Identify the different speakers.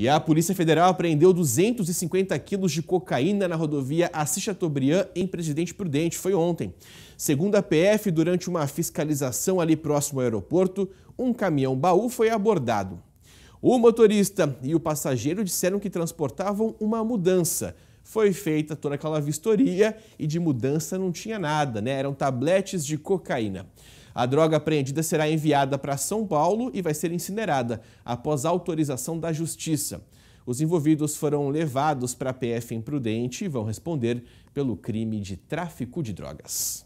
Speaker 1: E a Polícia Federal apreendeu 250 quilos de cocaína na rodovia Assis Chateaubriand, em Presidente Prudente. Foi ontem. Segundo a PF, durante uma fiscalização ali próximo ao aeroporto, um caminhão baú foi abordado. O motorista e o passageiro disseram que transportavam uma mudança. Foi feita toda aquela vistoria e de mudança não tinha nada, né? Eram tabletes de cocaína. A droga apreendida será enviada para São Paulo e vai ser incinerada após autorização da Justiça. Os envolvidos foram levados para a PF Imprudente e vão responder pelo crime de tráfico de drogas.